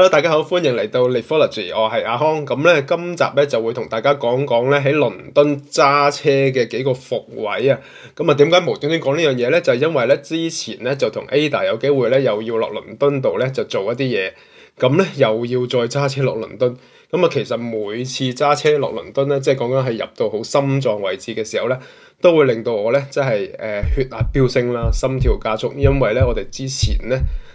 hello，大家好，欢迎嚟到力 f u l o g y 我系阿康，咁咧今集咧就会同大家讲讲咧喺伦敦揸车嘅几个伏位啊，咁啊点解无端端讲呢样嘢咧？就系因为咧之前咧就同 Ada 有机会咧又要落伦敦度咧就做一啲嘢，咁咧又要再揸车落伦敦，咁啊其实每次揸车落伦敦咧，即系讲紧系入到好心脏位置嘅时候咧，都会令到我咧即系诶血压飙升啦，心跳加速，因为咧我哋之前咧。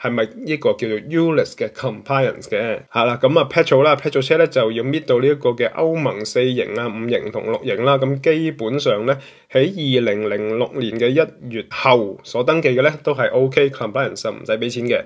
係咪一個叫做 ULES 嘅 c o m p l i a n c e 嘅？係啦，咁啊 pet r l 啦，pet r l 車咧就要搣到呢一個嘅歐盟四型啊、五型同六型啦。咁基本上咧，喺二零零六年嘅一月後所登記嘅咧都係 OK compliance，就唔使俾錢嘅。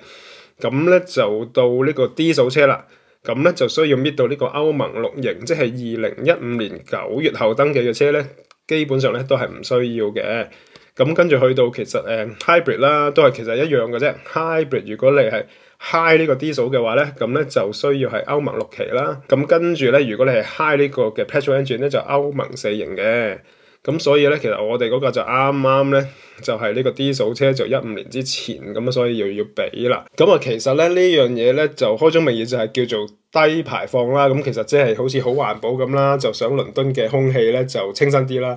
咁咧就到呢個 D 數車啦。咁咧就需要搣到呢個歐盟六型，即係二零一五年九月後登記嘅車咧，基本上咧都係唔需要嘅。咁跟住去到其實誒 hybrid 啦，都係其實一樣嘅啫。hybrid 如果你係 high 呢個 diesel 嘅話咧，咁咧就需要係歐盟六期啦。咁跟住咧，如果你係 high 呢個嘅 petrol engine 咧，就歐盟四型嘅。咁所以咧，其實我哋嗰個就啱啱咧，就係呢個 diesel 車就一五年之前咁啊，所以又要俾啦。咁啊，其實咧呢樣嘢咧就開宗明義就係叫做低排放啦。咁其實即係好似好環保咁啦，就想倫敦嘅空氣咧就清新啲啦。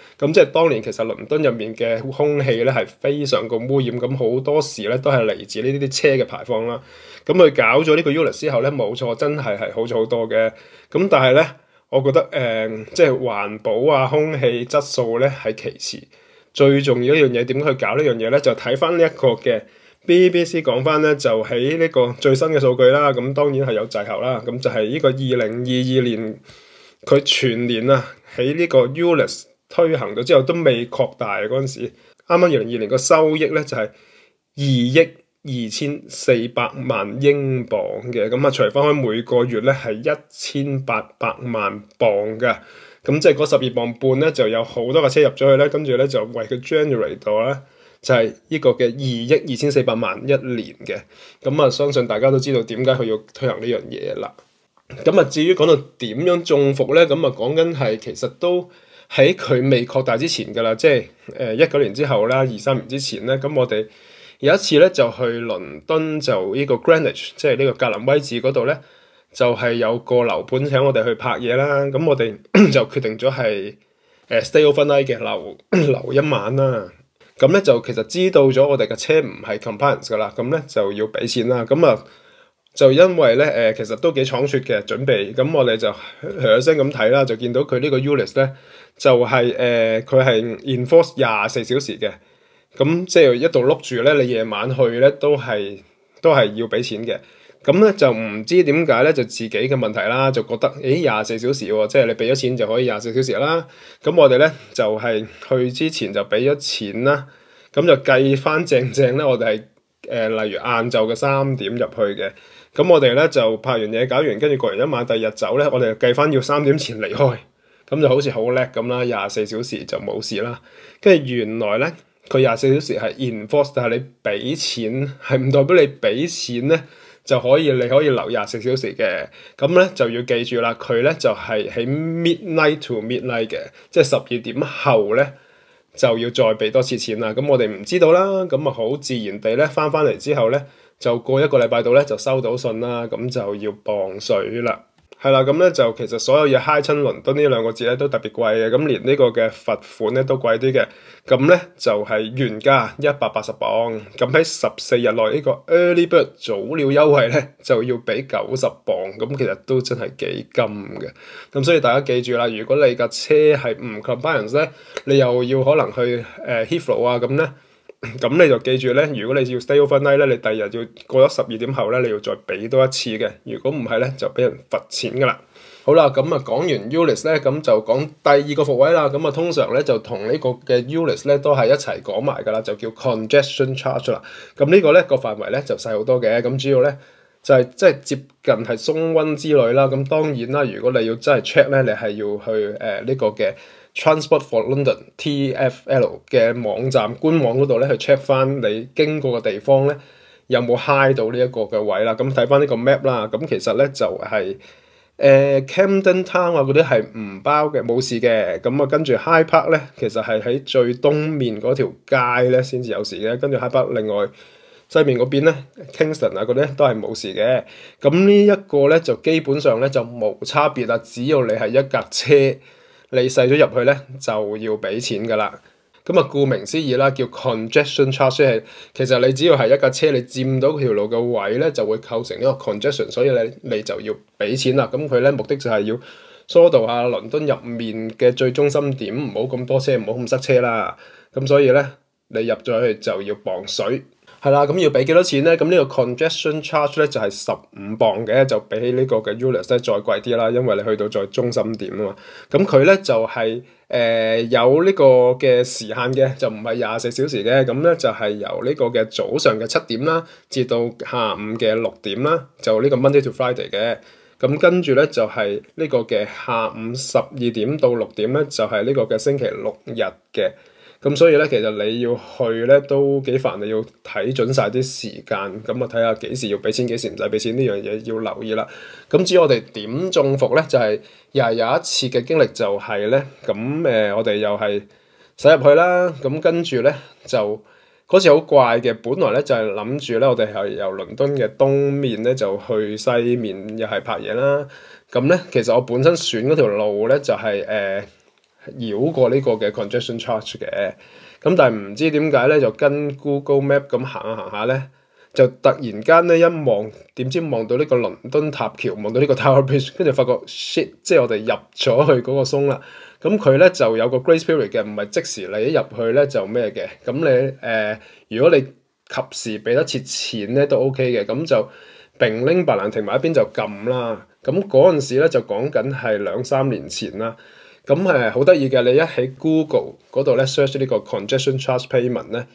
咁即係當年其實倫敦入面嘅空氣咧係非常咁污染，咁好多時咧都係嚟自呢啲車嘅排放啦。咁佢搞咗呢個 ULES 之後咧，冇錯真係係好咗好多嘅。咁但係咧，我覺得誒即係環保啊，空氣質素咧係其次，最重要一樣嘢點去搞呢樣嘢咧？就睇翻呢一個嘅 BBC 講翻咧，就喺呢個最新嘅數據啦。咁當然係有滯後啦。咁就係呢個二零二二年佢全年啊喺呢個 ULES。推行咗之後都未擴大嗰陣時，啱啱二零二零個收益咧就係二億二千四百萬英磅嘅，咁啊除翻開每個月咧係一千八百萬磅嘅，咁即係嗰十二磅半咧就有好多架車入咗去咧，跟住咧就為佢 generate 到咧就係呢個嘅二億二千四百萬一年嘅，咁啊相信大家都知道點解佢要推行呢樣嘢啦，咁啊至於講到點樣中伏咧，咁啊講緊係其實都。喺佢未擴大之前㗎啦，即係誒一九年之後啦，二三年之前咧，咁我哋有一次咧就去倫敦就呢個 g r e e n w i c h 即係呢個格林威治嗰度咧，就係有個樓盤請我哋去拍嘢啦。咁我哋 就決定咗係誒 Stay overnight 嘅留 留一晚啦。咁咧就其實知道咗我哋嘅車唔係 c o m p a n c s 㗎啦，咁咧就要俾錢啦。咁啊～就因為咧，誒，其實都幾倉促嘅準備，咁我哋就響 聲咁睇啦，就見到佢呢個 ules 咧，就係誒佢係 enforce 廿四小時嘅，咁即係一度碌住咧，你夜晚去咧都係都係要俾錢嘅。咁咧就唔知點解咧，就自己嘅問題啦，就覺得誒廿四小時喎，即係你俾咗錢就可以廿四小時啦。咁我哋咧就係去之前就俾咗錢啦，咁就計翻正正咧，我哋係誒例如晏晝嘅三點入去嘅。咁我哋咧就拍完嘢搞完，跟住過完一晚，第二日走咧，我哋計翻要三點前離開，咁就好似好叻咁啦，廿四小時就冇事啦。跟住原來咧，佢廿四小時係 enforce，但係你俾錢係唔代表你俾錢咧就可以，你可以留廿四小時嘅。咁咧就要記住啦，佢咧就係喺 midnight to midnight 嘅，即係十二點後咧就要再俾多次錢啦。咁我哋唔知道啦，咁啊好自然地咧翻翻嚟之後咧。就過一個禮拜度咧，就收到信啦，咁就要磅水啦，係啦，咁咧就其實所有嘢嗨親倫敦呢兩個字咧都特別貴嘅，咁連呢個嘅罰款咧都貴啲嘅，咁咧就係原價一百八十磅，咁喺十四日內呢個 early bird 早鳥優惠咧就要俾九十磅，咁其實都真係幾金嘅，咁所以大家記住啦，如果你架車係唔 compliance 咧，你又要可能去誒 Heathrow 啊咁咧。咁你就記住咧，如果你要 stay overnight 咧，你第二日要過咗十二點後咧，你要再俾多一次嘅。如果唔係咧，就俾人罰錢噶啦。好啦，咁啊講完 units 咧，咁就講第二個幅位啦。咁啊通常咧就同呢個嘅 units 咧都係一齊講埋噶啦，就叫 congestion c h a r g e 啦。咁呢個咧個範圍咧就細好多嘅。咁主要咧就係即係接近係中温之類啦。咁當然啦，如果你要真係 check 咧，你係要去誒呢個嘅。Transport for London TFL 嘅網站官網嗰度咧，去 check 翻你經過嘅地方咧，有冇 high 到呢一個嘅位啦？咁睇翻呢個 map 啦，咁其實咧就係誒 Camden Town 啊嗰啲係唔包嘅，冇事嘅。咁啊跟住 High Park 咧，其實係喺最東面嗰條街咧先至有事嘅。跟住 High Park 另外西面嗰邊咧 k i n g s t o n 啊嗰啲都係冇事嘅。咁呢一個咧就基本上咧就冇差別啦，只要你係一架車。你細咗入去咧，就要俾錢噶啦。咁啊，顧名思義啦，叫 congestion charge，即係其實你只要係一架車，你佔到條路嘅位咧，就會構成一個 congestion，所以你你就要俾錢啦。咁佢咧目的就係要疏導下倫敦入面嘅最中心點，唔好咁多車，唔好咁塞車啦。咁所以咧，你入咗去就要磅水。系啦，咁要俾幾多錢咧？咁呢個 congestion charge 咧就係十五磅嘅，就比起呢個嘅 u l u s 咧再貴啲啦，因為你去到再中心點啊嘛。咁佢咧就係誒有呢個嘅時限嘅，就唔係廿四小時嘅。咁咧就係由呢個嘅早上嘅七點啦，至到下午嘅六點啦，就呢個 Monday to Friday 嘅。咁跟住咧就係呢個嘅下午十二點到六點咧，就係呢個嘅星期六日嘅。咁所以咧，其實你要去咧都幾煩，你要睇準晒啲時間，咁啊睇下幾時要俾錢，幾時唔使俾錢呢樣嘢要留意啦。咁至於我哋點中伏咧，就係廿有一次嘅經歷就係咧，咁誒我哋又係使入去啦。咁跟住咧就嗰時好怪嘅，本來咧就係諗住咧，我哋係由倫敦嘅東面咧就去西面又係拍嘢啦。咁咧其實我本身選嗰條路咧就係誒。繞過呢個嘅 congestion charge 嘅，咁但係唔知點解咧，就跟 Google Map 咁行下行下咧，就突然間咧一望，點知望到呢個倫敦塔橋，望到呢個 Tower Bridge，跟住發覺 shit，即係我哋入咗去嗰個鬆啦。咁佢咧就有個 Grace Period 嘅，唔係即時。你一入去咧就咩嘅，咁你誒，如果你及時俾得切錢咧都 OK 嘅，咁就並拎白蘭停埋一邊就撳啦。咁嗰陣時咧就講緊係兩三年前啦。咁誒好得意嘅，你一喺 Google 嗰度咧 search 呢個 congestion charge payment 咧，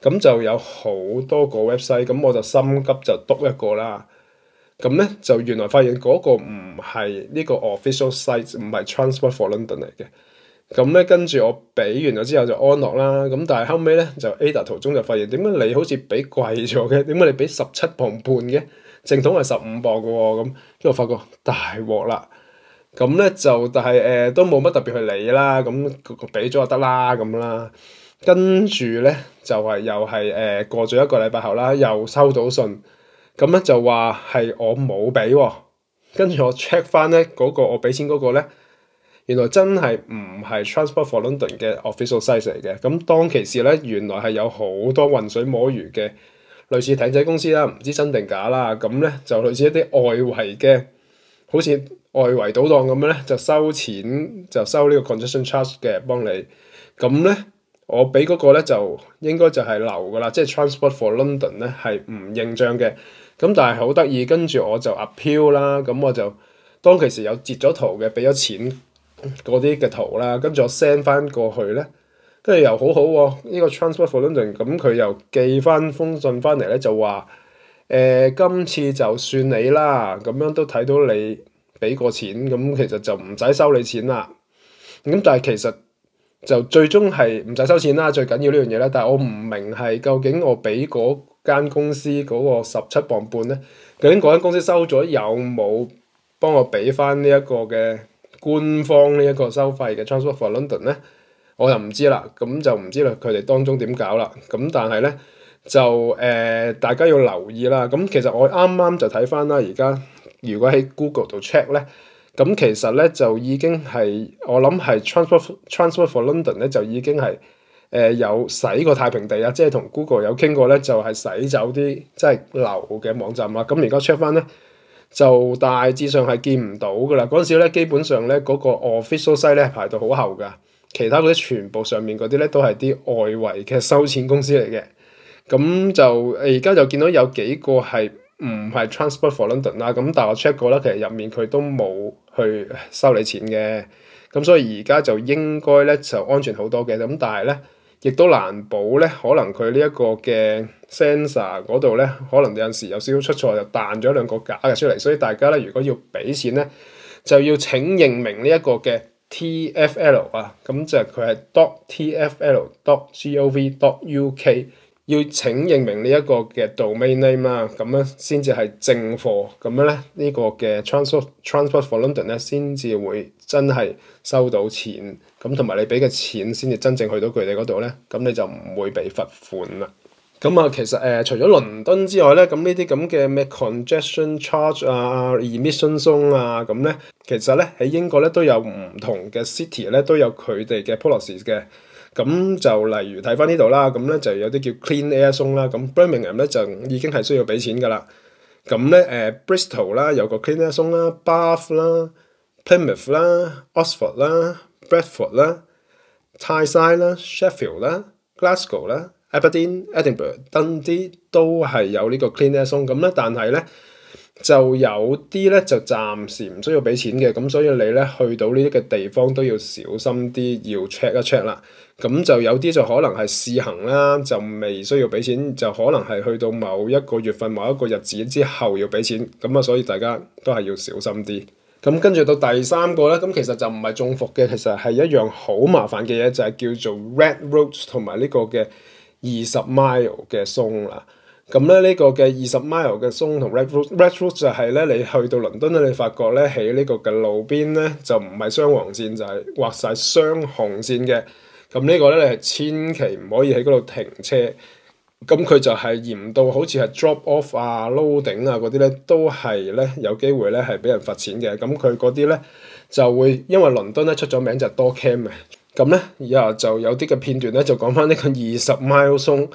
咁就有好多個 website，咁我就心急就篤一個啦。咁咧就原來發現嗰個唔係呢個 official site，唔係 Transport for London 嚟嘅。咁咧跟住我俾完咗之後就安落啦。咁但係後尾咧就 Ada 途中就發現點解你好似俾貴咗嘅？點解你俾十七磅半嘅？正統係十五磅嘅喎咁，跟住我發覺大鑊啦。咁咧就，但係誒都冇乜特別去理啦。咁俾咗就得啦，咁啦。跟住咧就係又係誒過咗一個禮拜後啦，又收到信咁咧就話係我冇俾喎。跟住我 check 翻咧嗰個我俾錢嗰個咧，原來真係唔係 Transport for London 嘅 official s i z e 嚟嘅。咁當其時咧，原來係有好多混水摸魚嘅類似艇仔公司啦，唔知真定假啦。咁咧就類似一啲外圍嘅好似。外圍賭檔咁樣咧，就收錢就收呢個 concession charge 嘅幫你咁咧，我俾嗰個咧就應該就係留噶啦，即係 transport for London 咧係唔認帳嘅咁，但係好得意，跟住我就 appeal 啦，咁我就當其時有截咗圖嘅，俾咗錢嗰啲嘅圖啦，跟住我 send 翻過去咧，跟住又好好喎，呢個 transport for London 咁佢又寄翻封信翻嚟咧就話誒今次就算你啦，咁樣都睇到你。俾個錢咁，其實就唔使收你錢啦。咁但係其實就最終係唔使收錢啦，最緊要呢樣嘢啦。但係我唔明係究竟我俾嗰間公司嗰個十七磅半咧，究竟嗰間公司收咗有冇幫我俾翻呢一個嘅官方呢一個收費嘅 Transfer for London 咧？我又唔知啦。咁就唔知啦，佢哋當中點搞啦。咁但係咧就誒，大家要留意啦。咁其實我啱啱就睇翻啦，而家。如果喺 Google 度 check 咧，咁其實咧就已經係，我諗係 Transfer Transfer for London 咧就已經係，誒有洗過太平地啊，即係同 Google 有傾過咧，就係洗走啲即係流嘅網站啦。咁而家 check 翻咧，就大致上係見唔到噶啦。嗰陣時咧，基本上咧嗰個 official site 咧排到好後噶，其他嗰啲全部上面嗰啲咧都係啲外圍嘅收錢公司嚟嘅。咁就而家就見到有幾個係。唔係 Transport for London 啦，咁但係我 check 過啦，其實入面佢都冇去收你錢嘅，咁所以而家就應該咧就安全好多嘅，咁但係咧亦都難保咧，可能佢呢一個嘅 sensor 嗰度咧，可能有陣時有少少出錯，就彈咗兩個假嘅出嚟，所以大家咧如果要俾錢咧，就要請認明呢一個嘅 TFL 啊，咁就佢係 dot TFL dot C O V dot U K。要請認明呢一個嘅 domain name 啊，咁樣先至係正貨，咁樣咧呢個嘅 transport transport for London 咧先至會真係收到錢，咁同埋你俾嘅錢先至真正去到佢哋嗰度咧，咁你就唔會被罰款啦。咁啊，其實誒除咗倫敦之外咧，咁呢啲咁嘅咩 congestion charge 啊、emission zone 啊，咁咧其實咧喺英國咧都有唔同嘅 city 咧都有佢哋嘅 policy 嘅。咁就例如睇翻呢度啦，咁咧就有啲叫 clean air zone 啦，咁 Birmingham 咧就已經係需要俾錢噶啦，咁咧誒 Bristol 啦有個 clean air zone 啦，Bath 啦，Plymouth 啦，Oxford 啦，Bradford 啦，t s 泰 e 啦，Sheffield 啦，Glasgow 啦，Aberdeen，Edinburgh，等等都係有呢個 clean air zone，咁咧但係咧。就有啲咧就暫時唔需要俾錢嘅，咁所以你咧去到呢啲嘅地方都要小心啲，要 check 一 check 啦。咁就有啲就可能係試行啦，就未需要俾錢，就可能係去到某一個月份某一個日子之後要俾錢。咁啊，所以大家都係要小心啲。咁跟住到第三個咧，咁其實就唔係中伏嘅，其實係一樣好麻煩嘅嘢，就係叫做 red roads 同埋呢個嘅二十 mile 嘅松啦。咁咧呢個嘅二十 mile 嘅松同 red r o a red r o t d 就係咧你去到倫敦咧，你發覺咧喺呢個嘅路邊咧就唔係雙黃線就係畫晒雙紅線嘅。咁呢個咧你係千祈唔可以喺嗰度停車。咁佢就係嚴到好似係 drop off 啊、loading 啊嗰啲咧都係咧有機會咧係俾人罰錢嘅。咁佢嗰啲咧就會因為倫敦咧出咗名就多 cam 嘅。咁咧以後就有啲嘅片段咧就講翻呢個二十 mile 松。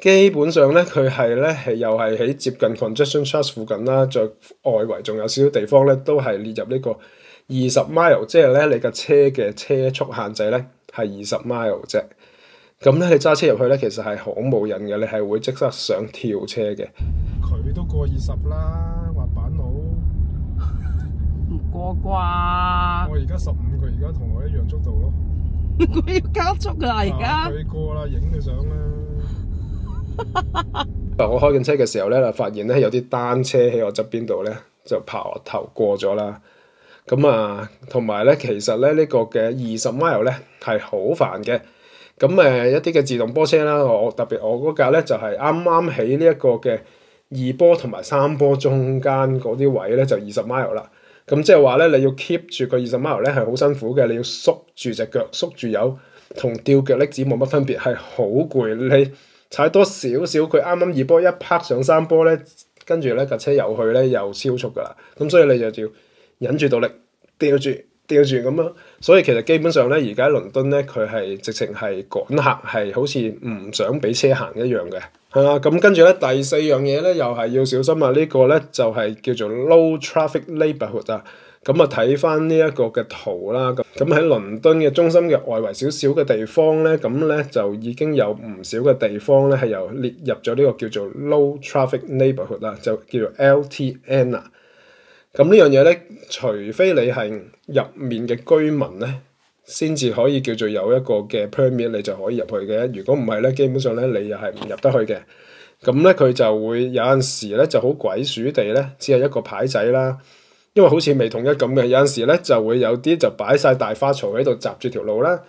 基本上咧，佢係咧係又係喺接近 congestion c h a r t 附近啦，在外圍仲有少少地方咧，都係列入呢個二十 mile，即係咧你嘅車嘅車速限制咧係二十 mile 啫。咁咧你揸車入去咧，其實係好冇癮嘅，你係會即刻想跳車嘅。佢都過二十啦，滑板佬唔過啩？我而家十五，佢而家同我一樣速度咯。佢要加速啦，而家。佢過啦，影你相啦。我开紧车嘅时候咧，就发现咧有啲单车喺我侧边度咧，就我头过咗啦。咁啊，同埋咧，其实咧呢个嘅二十 mile 咧系好烦嘅。咁诶，一啲嘅自动波车啦，我特别我嗰架咧就系啱啱喺呢一个嘅二波同埋三波中间嗰啲位咧就二十 mile 啦。咁即系话咧，你要 keep 住个二十 mile 咧系好辛苦嘅，你要缩住只脚，缩住油，同吊脚拎子冇乜分别，系好攰你。踩多少少，佢啱啱二波一拍上三波咧，跟住咧架車又去咧又超速噶啦，咁所以你就要忍住到力吊住。吊住咁咯，所以其實基本上咧，而家倫敦咧，佢係直情係趕客，係好似唔想俾車行一樣嘅係啦。咁跟住咧，第四樣嘢咧，又係要小心啊！呢個咧就係叫做 low traffic neighbourhood 啊。咁啊，睇翻呢一個嘅圖啦，咁咁喺倫敦嘅中心嘅外圍少少嘅地方咧，咁咧就已經有唔少嘅地方咧係由列入咗呢個叫做 low traffic neighbourhood 啦，就叫做 L T N 啊。咁呢樣嘢咧，除非你係～入面嘅居民咧，先至可以叫做有一個嘅 p e r m i t 你就可以入去嘅。如果唔係咧，基本上咧你又係唔入得去嘅。咁咧佢就會有陣時咧就好鬼鼠地咧，只係一個牌仔啦。因為好似未統一咁嘅，有陣時咧就會有啲就擺晒大花槽喺度閘住條路啦。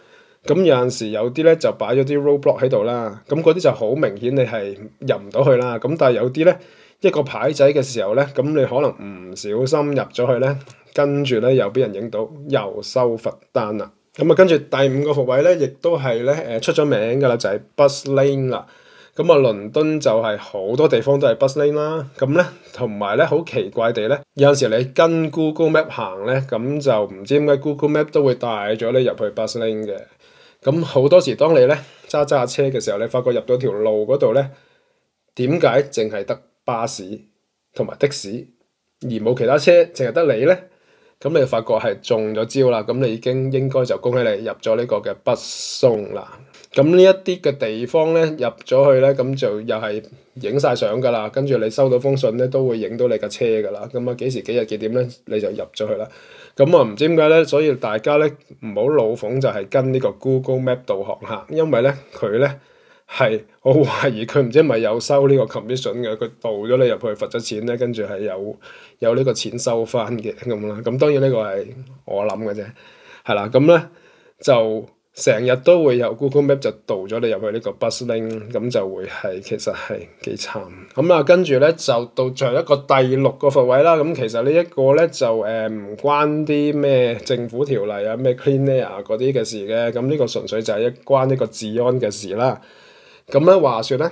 咁有陣時有啲咧就擺咗啲 roadblock 喺度啦。咁嗰啲就好明顯你係入唔到去啦。咁但係有啲咧一個牌仔嘅時候咧，咁你可能唔小心入咗去咧。跟住咧又俾人影到，又收罰單啦。咁啊，跟住第五個伏位咧，亦都係咧誒出咗名㗎啦，就係 bus lane 啦。咁啊，倫敦就係好多地方都係 bus lane 啦。咁咧，同埋咧好奇怪地咧，有陣時你跟 Google Map 行咧，咁就唔知點解 Google Map 都會帶咗你入去 bus lane 嘅。咁好多時當你咧揸揸車嘅時候，你發覺入到條路嗰度咧，點解淨係得巴士同埋的士，而冇其他車，淨係得你咧？咁你發覺係中咗招啦，咁你已經應該就恭喜你入咗呢個嘅北松啦。咁呢一啲嘅地方咧，入咗去咧，咁就又係影晒相㗎啦。跟住你收到封信咧，都會影到你架車㗎啦。咁啊幾時幾日幾點咧，你就入咗去啦。咁啊唔知點解咧，所以大家咧唔好老闆就係跟呢個 Google Map 導航嚇，因為咧佢咧。係，我懷疑佢唔知咪有收呢個 commission 嘅，佢盜咗你入去，罰咗錢咧，跟住係有有呢個錢收翻嘅咁啦。咁當然呢個係我諗嘅啫，係啦。咁咧就成日都會有 Google Map 就盜咗你入去呢個 bus l i n k 咁就會係其實係幾慘。咁啊，跟住咧就到后一個第六個伏位啦。咁其實呢一個咧就诶唔關啲咩政府條例啊、咩 c l e a n a i r 嗰啲嘅事嘅。咁呢個純粹就係一關呢個治安嘅事啦。咁咧，話説咧，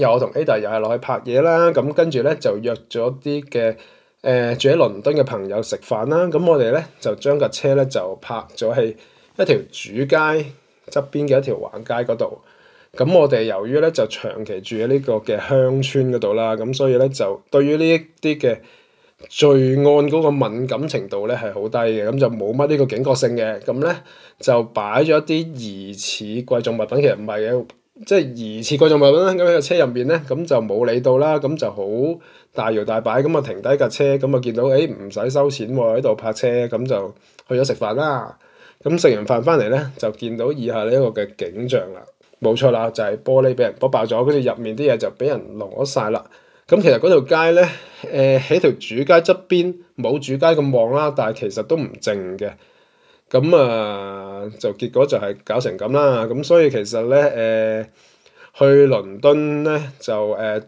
又我同 Ada 又係落去拍嘢啦。咁跟住咧就約咗啲嘅誒住喺倫敦嘅朋友食飯啦。咁我哋咧就將架車咧就拍咗喺一條主街側邊嘅一條橫街嗰度。咁我哋由於咧就長期住喺呢個嘅鄉村嗰度啦，咁所以咧就對於呢一啲嘅罪案嗰個敏感程度咧係好低嘅，咁就冇乜呢個警覺性嘅。咁咧就擺咗一啲疑似貴重物品，其實唔係嘅。即係疑似貴重物品啦，咁喺個車入邊咧，咁就冇理到啦，咁就好大搖大擺咁啊停低架車，咁啊見到誒唔使收錢喎，喺度泊車，咁就去咗食飯啦。咁食完飯翻嚟咧，就見到以下呢個嘅景象啦，冇錯啦，就係玻璃俾人破爆咗，跟住入面啲嘢就俾人攞晒啦。咁其實嗰條街咧，誒喺條主街側邊冇主街咁旺啦，但係其實都唔靜嘅。咁啊，就結果就係搞成咁啦。咁所以其實咧，誒去倫敦咧就誒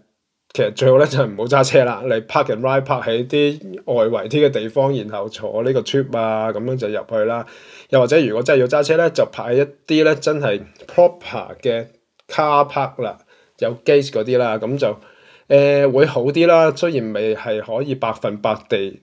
其實最好咧就唔好揸車啦，你 park and ride park 喺啲外圍啲嘅地方，然後坐呢個 trip 啊，咁樣就入去啦。又或者如果真要揸車咧，就派一啲咧真係 proper 嘅 car park 啦，有 gate 嗰啲啦，咁就誒會好啲啦。雖然未係可以百分百地。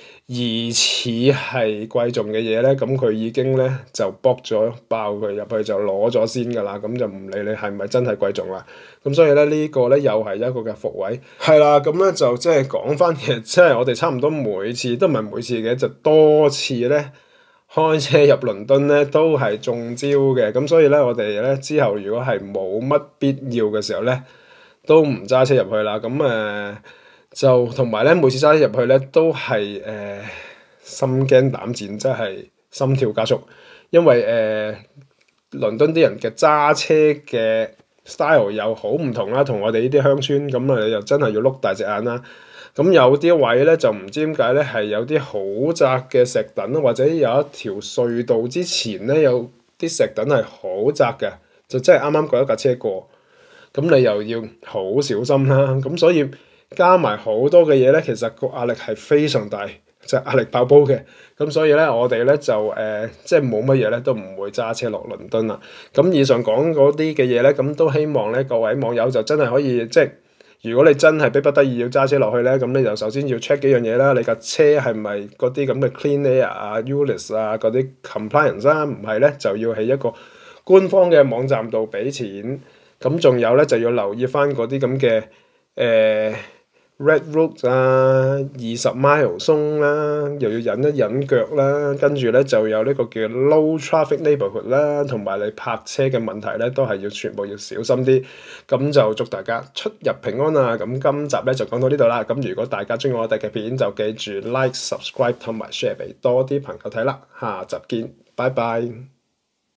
疑似係貴重嘅嘢咧，咁佢已經咧就卜咗爆佢入去就攞咗先㗎啦，咁就唔理你係唔真係貴重啦。咁所以咧呢個咧又係一個嘅復位，係啦。咁咧就即係講翻其實，即係我哋差唔多每次都唔係每次嘅，就多次咧開車入倫敦咧都係中招嘅。咁所以咧我哋咧之後如果係冇乜必要嘅時候咧，都唔揸車入去啦。咁誒。就同埋咧，每次揸入去咧，都係誒心驚膽戰，真係心跳加速。因為誒，倫敦啲人嘅揸車嘅 style 又好唔同啦，同我哋呢啲鄉村咁啊，你又真係要碌大隻眼啦。咁有啲位咧，就唔知點解咧，係有啲好窄嘅石墩或者有一條隧道之前咧，有啲石墩係好窄嘅，就真係啱啱過一架車過。咁你又要好小心啦。咁所以。加埋好多嘅嘢咧，其實個壓力係非常大，就壓力爆煲嘅。咁所以咧，我哋咧就誒，即係冇乜嘢咧，都唔會揸車落倫敦啦。咁以上講嗰啲嘅嘢咧，咁都希望咧各位網友就真係可以，即係如果你真係逼不得已要揸車落去咧，咁你就首先要 check 幾樣嘢啦。你架車係咪嗰啲咁嘅 clean air 啊、ulys 啊嗰啲 compliance 啊？唔係咧，就要喺一個官方嘅網站度俾錢。咁仲有咧，就要留意翻嗰啲咁嘅誒。r e d r o o d 啊，二十 mile 松啦，又要忍一忍腳啦，跟住咧就有呢個叫 low traffic n e i g h b o r h o o d 啦，同埋你泊車嘅問題咧，都係要全部要小心啲。咁就祝大家出入平安啊！咁今集咧就講到呢度啦。咁如果大家中意我哋嘅片，就記住 like、subscribe 同埋 share 俾多啲朋友睇啦。下集見，拜拜。